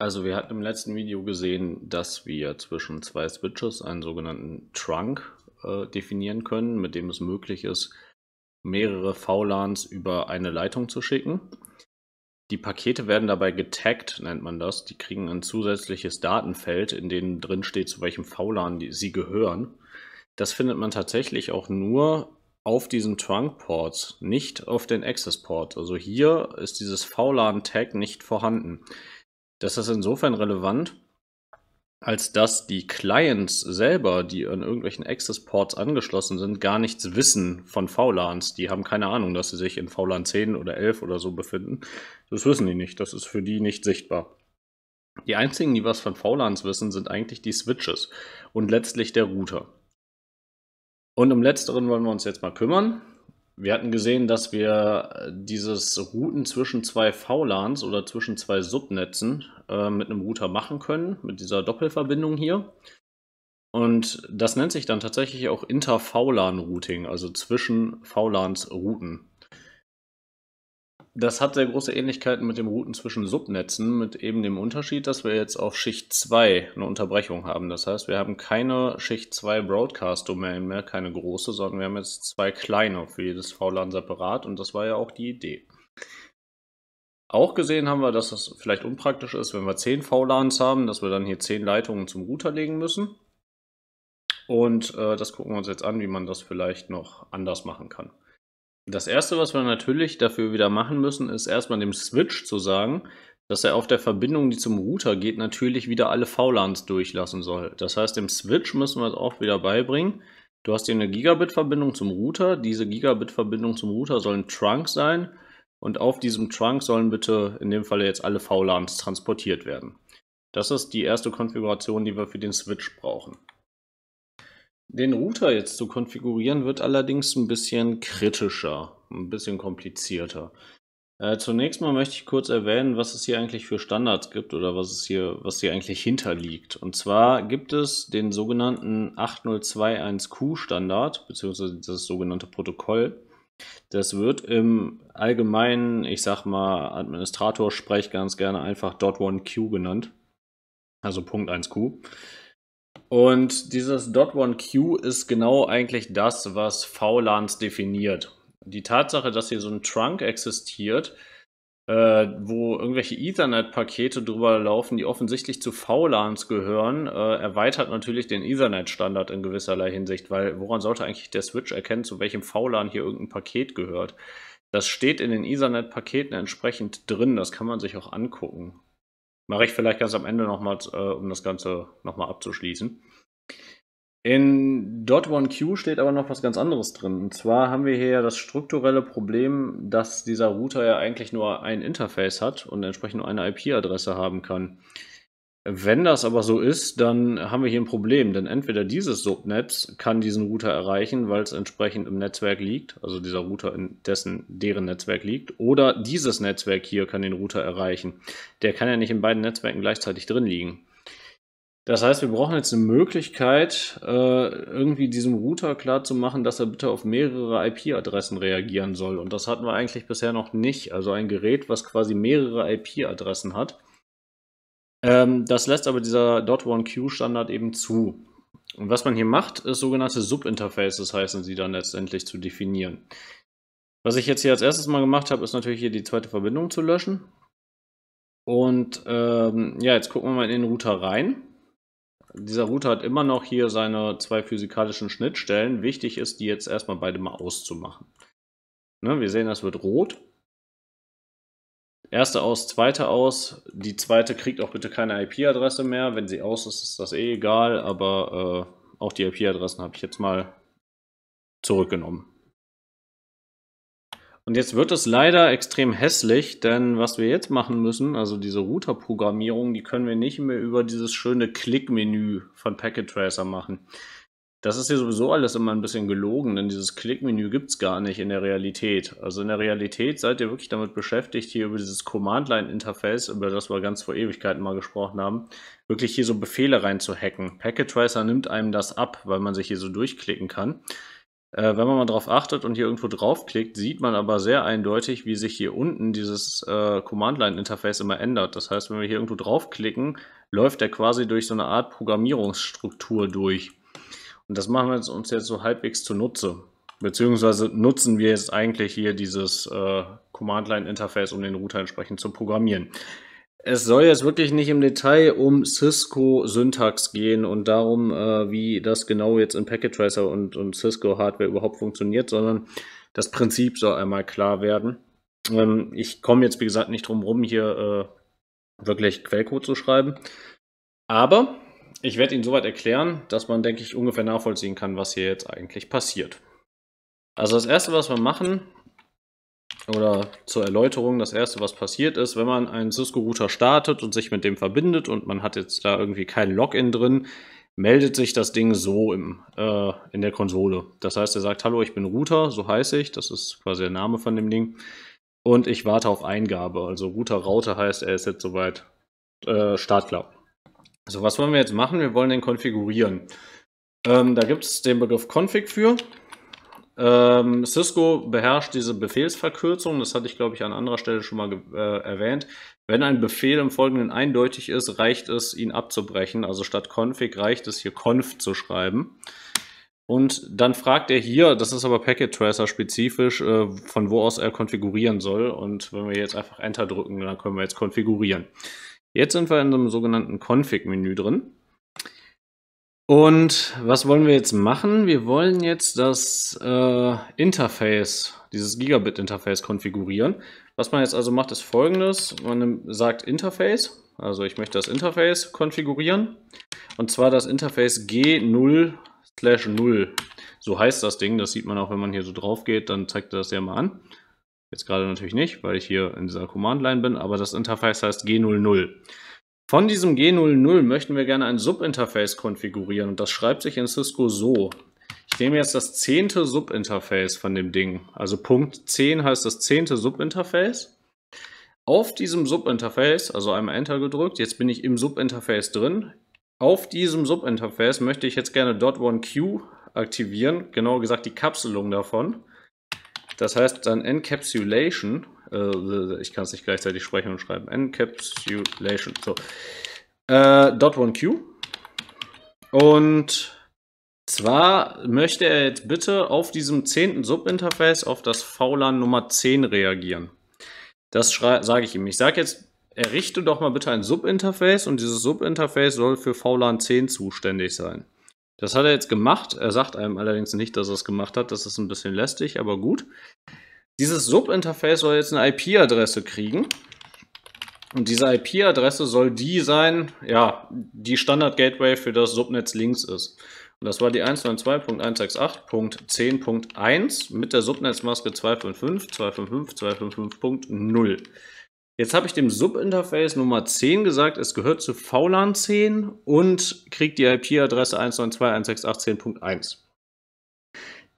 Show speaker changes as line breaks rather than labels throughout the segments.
Also wir hatten im letzten Video gesehen, dass wir zwischen zwei Switches einen sogenannten Trunk äh, definieren können, mit dem es möglich ist, mehrere VLANs über eine Leitung zu schicken. Die Pakete werden dabei getaggt, nennt man das. Die kriegen ein zusätzliches Datenfeld, in dem drin steht, zu welchem VLAN die, sie gehören. Das findet man tatsächlich auch nur auf diesen Trunk-Ports, nicht auf den Access-Port. Also hier ist dieses VLAN-Tag nicht vorhanden. Das ist insofern relevant, als dass die Clients selber, die an irgendwelchen Access Ports angeschlossen sind, gar nichts wissen von VLANs. Die haben keine Ahnung, dass sie sich in VLAN 10 oder 11 oder so befinden. Das wissen die nicht. Das ist für die nicht sichtbar. Die einzigen, die was von VLANs wissen, sind eigentlich die Switches und letztlich der Router. Und um letzteren wollen wir uns jetzt mal kümmern. Wir hatten gesehen, dass wir äh, dieses Routen zwischen zwei VLANs oder zwischen zwei Subnetzen äh, mit einem Router machen können, mit dieser Doppelverbindung hier. Und das nennt sich dann tatsächlich auch Inter-VLAN-Routing, also zwischen VLANs Routen. Das hat sehr große Ähnlichkeiten mit dem Routen zwischen Subnetzen, mit eben dem Unterschied, dass wir jetzt auf Schicht 2 eine Unterbrechung haben. Das heißt, wir haben keine Schicht 2 Broadcast-Domain mehr, keine große, sondern wir haben jetzt zwei kleine für jedes VLAN separat und das war ja auch die Idee. Auch gesehen haben wir, dass es vielleicht unpraktisch ist, wenn wir 10 VLANs haben, dass wir dann hier 10 Leitungen zum Router legen müssen. Und äh, das gucken wir uns jetzt an, wie man das vielleicht noch anders machen kann. Das Erste, was wir natürlich dafür wieder machen müssen, ist erstmal dem Switch zu sagen, dass er auf der Verbindung, die zum Router geht, natürlich wieder alle VLANs durchlassen soll. Das heißt, dem Switch müssen wir es auch wieder beibringen. Du hast hier eine Gigabit-Verbindung zum Router. Diese Gigabit-Verbindung zum Router soll ein Trunk sein. Und auf diesem Trunk sollen bitte in dem Fall jetzt alle VLANs transportiert werden. Das ist die erste Konfiguration, die wir für den Switch brauchen. Den Router jetzt zu konfigurieren wird allerdings ein bisschen kritischer, ein bisschen komplizierter. Äh, zunächst mal möchte ich kurz erwähnen, was es hier eigentlich für Standards gibt oder was es hier, was hier eigentlich hinterliegt. Und zwar gibt es den sogenannten 8021Q Standard, beziehungsweise das sogenannte Protokoll. Das wird im allgemeinen, ich sag mal, Administrator-Sprech ganz gerne einfach .1Q genannt. Also Punkt 1Q. Und dieses .1Q ist genau eigentlich das, was VLANs definiert. Die Tatsache, dass hier so ein Trunk existiert, äh, wo irgendwelche Ethernet-Pakete drüber laufen, die offensichtlich zu VLANs gehören, äh, erweitert natürlich den Ethernet-Standard in gewisserlei Hinsicht, weil woran sollte eigentlich der Switch erkennen, zu welchem VLAN hier irgendein Paket gehört? Das steht in den Ethernet-Paketen entsprechend drin, das kann man sich auch angucken. Mache ich vielleicht ganz am Ende nochmal, äh, um das Ganze nochmal abzuschließen. In .1Q steht aber noch was ganz anderes drin. Und zwar haben wir hier ja das strukturelle Problem, dass dieser Router ja eigentlich nur ein Interface hat und entsprechend nur eine IP-Adresse haben kann. Wenn das aber so ist, dann haben wir hier ein Problem, denn entweder dieses Subnetz kann diesen Router erreichen, weil es entsprechend im Netzwerk liegt, also dieser Router in dessen deren Netzwerk liegt, oder dieses Netzwerk hier kann den Router erreichen. Der kann ja nicht in beiden Netzwerken gleichzeitig drin liegen. Das heißt, wir brauchen jetzt eine Möglichkeit, äh, irgendwie diesem Router klarzumachen, dass er bitte auf mehrere IP-Adressen reagieren soll. Und das hatten wir eigentlich bisher noch nicht. Also ein Gerät, was quasi mehrere IP-Adressen hat ähm, das lässt aber dieser .1Q-Standard eben zu. Und was man hier macht, ist sogenannte Subinterfaces, heißen sie dann letztendlich zu definieren. Was ich jetzt hier als erstes mal gemacht habe, ist natürlich hier die zweite Verbindung zu löschen. Und ähm, ja, jetzt gucken wir mal in den Router rein. Dieser Router hat immer noch hier seine zwei physikalischen Schnittstellen. Wichtig ist, die jetzt erstmal beide mal auszumachen. Ne, wir sehen, das wird rot. Erste aus, zweite aus. Die zweite kriegt auch bitte keine IP-Adresse mehr. Wenn sie aus ist, ist das eh egal, aber äh, auch die IP-Adressen habe ich jetzt mal zurückgenommen. Und jetzt wird es leider extrem hässlich, denn was wir jetzt machen müssen, also diese Router-Programmierung, die können wir nicht mehr über dieses schöne Klick-Menü von Packet Tracer machen. Das ist hier sowieso alles immer ein bisschen gelogen, denn dieses Klickmenü gibt es gar nicht in der Realität. Also in der Realität seid ihr wirklich damit beschäftigt, hier über dieses Command-Line-Interface, über das wir ganz vor Ewigkeiten mal gesprochen haben, wirklich hier so Befehle reinzuhacken. Packet Tracer nimmt einem das ab, weil man sich hier so durchklicken kann. Äh, wenn man mal drauf achtet und hier irgendwo draufklickt, sieht man aber sehr eindeutig, wie sich hier unten dieses äh, Command-Line-Interface immer ändert. Das heißt, wenn wir hier irgendwo draufklicken, läuft er quasi durch so eine Art Programmierungsstruktur durch. Und das machen wir uns jetzt so halbwegs zunutze. Beziehungsweise nutzen wir jetzt eigentlich hier dieses äh, Command-Line-Interface, um den Router entsprechend zu programmieren. Es soll jetzt wirklich nicht im Detail um Cisco-Syntax gehen und darum, äh, wie das genau jetzt in Packet Tracer und, und Cisco-Hardware überhaupt funktioniert, sondern das Prinzip soll einmal klar werden. Ähm, ich komme jetzt, wie gesagt, nicht drum rum, hier äh, wirklich Quellcode zu schreiben. Aber ich werde ihn soweit erklären, dass man, denke ich, ungefähr nachvollziehen kann, was hier jetzt eigentlich passiert. Also das Erste, was wir machen, oder zur Erläuterung, das Erste, was passiert ist, wenn man einen Cisco-Router startet und sich mit dem verbindet und man hat jetzt da irgendwie kein Login drin, meldet sich das Ding so im, äh, in der Konsole. Das heißt, er sagt, hallo, ich bin Router, so heiße ich, das ist quasi der Name von dem Ding, und ich warte auf Eingabe. Also router router heißt, er ist jetzt soweit äh, startklar. Also was wollen wir jetzt machen? Wir wollen den konfigurieren. Ähm, da gibt es den Begriff Config für. Ähm, Cisco beherrscht diese Befehlsverkürzung, das hatte ich glaube ich an anderer Stelle schon mal äh, erwähnt. Wenn ein Befehl im Folgenden eindeutig ist, reicht es, ihn abzubrechen. Also statt config reicht es, hier conf zu schreiben. Und dann fragt er hier, das ist aber Packet Tracer spezifisch, äh, von wo aus er konfigurieren soll. Und wenn wir jetzt einfach Enter drücken, dann können wir jetzt konfigurieren. Jetzt sind wir in einem sogenannten Config-Menü drin. Und was wollen wir jetzt machen? Wir wollen jetzt das äh, Interface, dieses Gigabit-Interface konfigurieren. Was man jetzt also macht, ist folgendes. Man sagt Interface, also ich möchte das Interface konfigurieren. Und zwar das Interface G0 0. So heißt das Ding, das sieht man auch, wenn man hier so drauf geht, dann zeigt er das ja mal an. Jetzt gerade natürlich nicht, weil ich hier in dieser Command-Line bin, aber das Interface heißt G00. Von diesem G00 möchten wir gerne ein Subinterface konfigurieren und das schreibt sich in Cisco so. Ich nehme jetzt das zehnte Subinterface von dem Ding. Also Punkt 10 heißt das zehnte Subinterface. Auf diesem Subinterface, also einmal Enter gedrückt, jetzt bin ich im Subinterface drin. Auf diesem Subinterface möchte ich jetzt gerne .1q aktivieren, genauer gesagt die Kapselung davon. Das heißt dann Encapsulation, äh, ich kann es nicht gleichzeitig sprechen und schreiben, Encapsulation, so, äh, .1q und zwar möchte er jetzt bitte auf diesem zehnten Subinterface auf das VLAN Nummer 10 reagieren. Das sage ich ihm. Ich sage jetzt, errichte doch mal bitte ein Subinterface und dieses Subinterface soll für VLAN 10 zuständig sein. Das hat er jetzt gemacht. Er sagt einem allerdings nicht, dass er es gemacht hat. Das ist ein bisschen lästig, aber gut. Dieses Subinterface soll jetzt eine IP-Adresse kriegen. Und diese IP-Adresse soll die sein, ja, die Standard-Gateway für das Subnetz links ist. Und das war die 192.168.10.1 mit der Subnetzmaske 255, 255, 255.0. Jetzt habe ich dem Subinterface Nummer 10 gesagt, es gehört zu VLAN 10 und kriegt die IP-Adresse 192.168.10.1.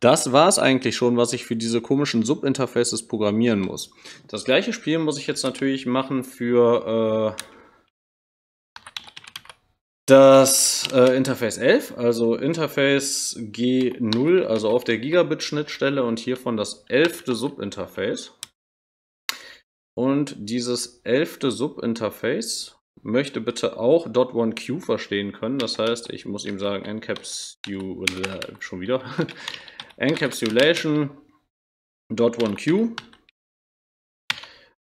Das war es eigentlich schon, was ich für diese komischen Subinterfaces programmieren muss. Das gleiche Spiel muss ich jetzt natürlich machen für äh, das äh, Interface 11, also Interface G0, also auf der Gigabit-Schnittstelle und hiervon das 11. Subinterface. Und dieses elfte Subinterface möchte bitte auch .1q verstehen können. Das heißt, ich muss ihm sagen, encapsulation, schon wieder, encapsulation q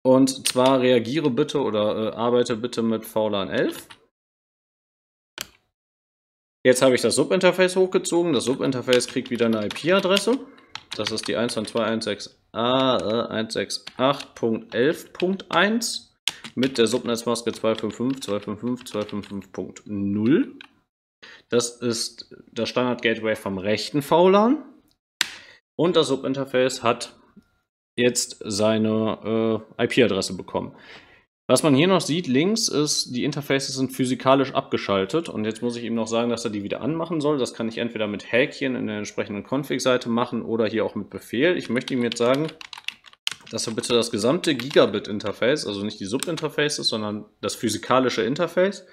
Und zwar reagiere bitte oder äh, arbeite bitte mit VLAN 11. Jetzt habe ich das Subinterface hochgezogen. Das Subinterface kriegt wieder eine IP-Adresse. Das ist die 122.168. AE168.11.1 äh, mit der Subnetzmaske 255.255.255.0. Das ist das Standard-Gateway vom rechten VLAN. Und das Subinterface hat jetzt seine äh, IP-Adresse bekommen. Was man hier noch sieht, links ist, die Interfaces sind physikalisch abgeschaltet und jetzt muss ich ihm noch sagen, dass er die wieder anmachen soll. Das kann ich entweder mit Häkchen in der entsprechenden Config-Seite machen oder hier auch mit Befehl. Ich möchte ihm jetzt sagen, dass er bitte das gesamte Gigabit-Interface, also nicht die Subinterfaces, sondern das physikalische Interface,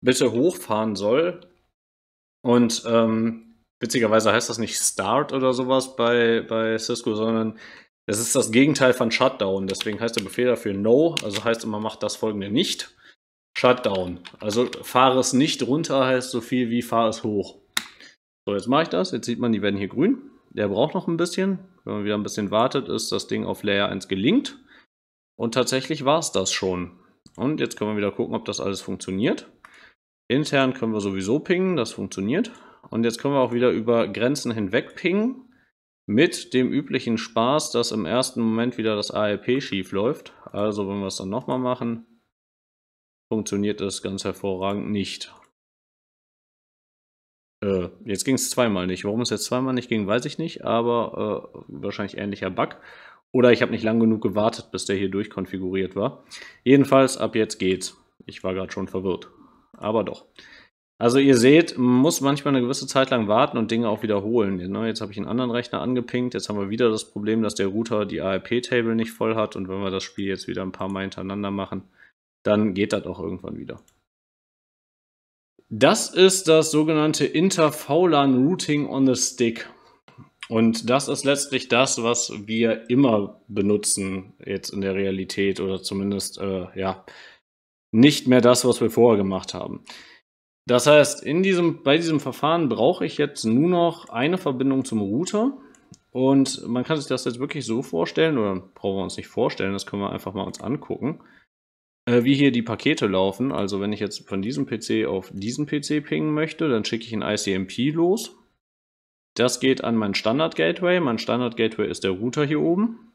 bitte hochfahren soll. Und ähm, witzigerweise heißt das nicht Start oder sowas bei, bei Cisco, sondern es ist das Gegenteil von Shutdown, deswegen heißt der Befehl dafür No, also heißt immer, macht das folgende nicht. Shutdown, also fahre es nicht runter, heißt so viel wie fahre es hoch. So, jetzt mache ich das, jetzt sieht man, die werden hier grün. Der braucht noch ein bisschen, wenn man wieder ein bisschen wartet, ist das Ding auf Layer 1 gelingt. Und tatsächlich war es das schon. Und jetzt können wir wieder gucken, ob das alles funktioniert. Intern können wir sowieso pingen, das funktioniert. Und jetzt können wir auch wieder über Grenzen hinweg pingen mit dem üblichen Spaß, dass im ersten Moment wieder das ARP schief läuft. Also wenn wir es dann nochmal machen, funktioniert das ganz hervorragend nicht. Äh, jetzt ging es zweimal nicht. Warum es jetzt zweimal nicht ging, weiß ich nicht, aber äh, wahrscheinlich ähnlicher Bug. Oder ich habe nicht lang genug gewartet, bis der hier durchkonfiguriert war. Jedenfalls, ab jetzt geht's. Ich war gerade schon verwirrt. Aber doch. Also ihr seht, man muss manchmal eine gewisse Zeit lang warten und Dinge auch wiederholen. Ne, jetzt habe ich einen anderen Rechner angepinkt, jetzt haben wir wieder das Problem, dass der Router die ARP-Table nicht voll hat und wenn wir das Spiel jetzt wieder ein paar Mal hintereinander machen, dann geht das auch irgendwann wieder. Das ist das sogenannte Inter-VLAN Routing on the Stick. Und das ist letztlich das, was wir immer benutzen jetzt in der Realität oder zumindest äh, ja nicht mehr das, was wir vorher gemacht haben. Das heißt, in diesem, bei diesem Verfahren brauche ich jetzt nur noch eine Verbindung zum Router. Und man kann sich das jetzt wirklich so vorstellen, oder brauchen wir uns nicht vorstellen, das können wir einfach mal uns angucken, äh, wie hier die Pakete laufen. Also wenn ich jetzt von diesem PC auf diesen PC pingen möchte, dann schicke ich ein ICMP los. Das geht an mein Standard Gateway. Mein Standard Gateway ist der Router hier oben.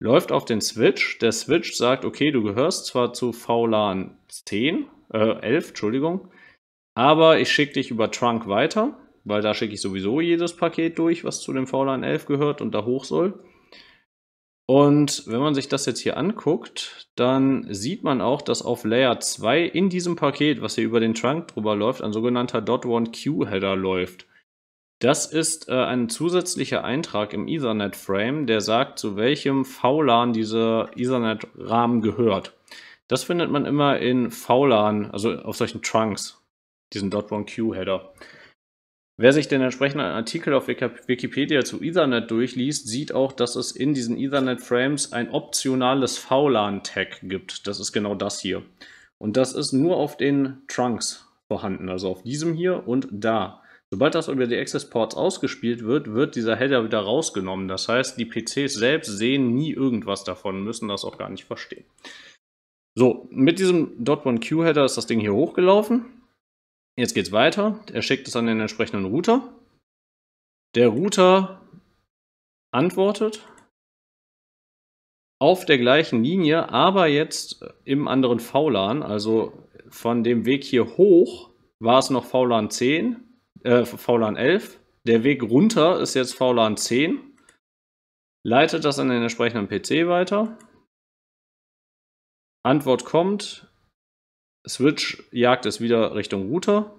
Läuft auf den Switch. Der Switch sagt, okay, du gehörst zwar zu VLAN 10, äh, 11, Entschuldigung, aber ich schicke dich über Trunk weiter, weil da schicke ich sowieso jedes Paket durch, was zu dem VLAN 11 gehört und da hoch soll. Und wenn man sich das jetzt hier anguckt, dann sieht man auch, dass auf Layer 2 in diesem Paket, was hier über den Trunk drüber läuft, ein sogenannter .1Q-Header läuft. Das ist äh, ein zusätzlicher Eintrag im Ethernet-Frame, der sagt, zu welchem VLAN dieser Ethernet-Rahmen gehört. Das findet man immer in VLAN, also auf solchen Trunks diesen .1Q-Header. Wer sich den entsprechenden Artikel auf Wikipedia zu Ethernet durchliest, sieht auch, dass es in diesen Ethernet-Frames ein optionales VLAN-Tag gibt. Das ist genau das hier. Und das ist nur auf den Trunks vorhanden, also auf diesem hier und da. Sobald das über die Access Ports ausgespielt wird, wird dieser Header wieder rausgenommen. Das heißt, die PCs selbst sehen nie irgendwas davon, müssen das auch gar nicht verstehen. So, mit diesem .1Q-Header ist das Ding hier hochgelaufen. Jetzt geht es weiter. Er schickt es an den entsprechenden Router. Der Router antwortet auf der gleichen Linie, aber jetzt im anderen VLAN, also von dem Weg hier hoch war es noch VLAN 10, äh, VLAN 11. Der Weg runter ist jetzt VLAN 10. Leitet das an den entsprechenden PC weiter. Antwort kommt, Switch jagt es wieder Richtung Router.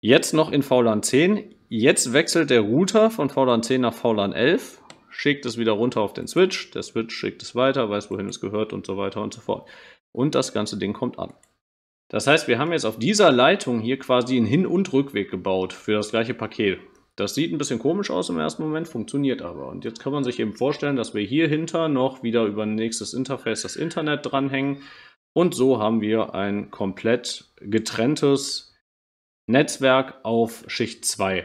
Jetzt noch in VLAN 10. Jetzt wechselt der Router von VLAN 10 nach VLAN 11, schickt es wieder runter auf den Switch. Der Switch schickt es weiter, weiß, wohin es gehört und so weiter und so fort. Und das ganze Ding kommt an. Das heißt, wir haben jetzt auf dieser Leitung hier quasi einen Hin- und Rückweg gebaut für das gleiche Paket. Das sieht ein bisschen komisch aus im ersten Moment, funktioniert aber. Und jetzt kann man sich eben vorstellen, dass wir hier hinter noch wieder über ein nächstes Interface das Internet dranhängen und so haben wir ein komplett getrenntes Netzwerk auf Schicht 2